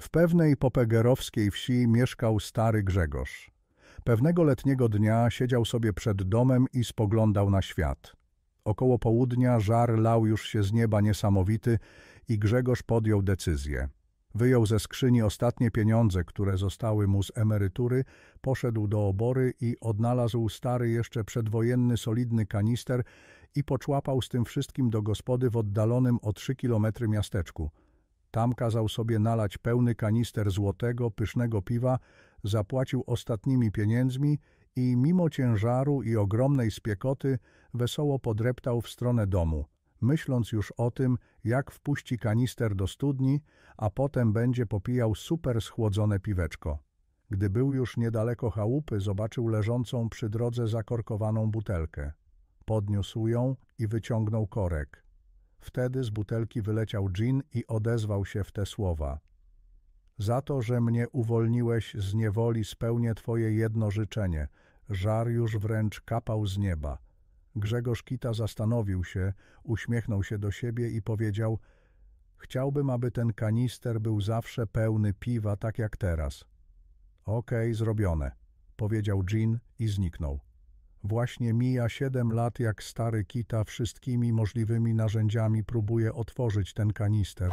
W pewnej popegerowskiej wsi mieszkał stary Grzegorz. Pewnego letniego dnia siedział sobie przed domem i spoglądał na świat. Około południa żar lał już się z nieba niesamowity i Grzegorz podjął decyzję. Wyjął ze skrzyni ostatnie pieniądze, które zostały mu z emerytury, poszedł do obory i odnalazł stary jeszcze przedwojenny solidny kanister i poczłapał z tym wszystkim do gospody w oddalonym o trzy kilometry miasteczku – tam kazał sobie nalać pełny kanister złotego, pysznego piwa, zapłacił ostatnimi pieniędzmi i mimo ciężaru i ogromnej spiekoty wesoło podreptał w stronę domu, myśląc już o tym, jak wpuści kanister do studni, a potem będzie popijał super schłodzone piweczko. Gdy był już niedaleko chałupy, zobaczył leżącą przy drodze zakorkowaną butelkę. Podniósł ją i wyciągnął korek. Wtedy z butelki wyleciał dżin i odezwał się w te słowa. Za to, że mnie uwolniłeś z niewoli, spełnię Twoje jedno życzenie. Żar już wręcz kapał z nieba. Grzegorz Kita zastanowił się, uśmiechnął się do siebie i powiedział Chciałbym, aby ten kanister był zawsze pełny piwa, tak jak teraz. Okej, okay, zrobione, powiedział Jean i zniknął. Właśnie mija siedem lat, jak stary kita wszystkimi możliwymi narzędziami próbuje otworzyć ten kanister.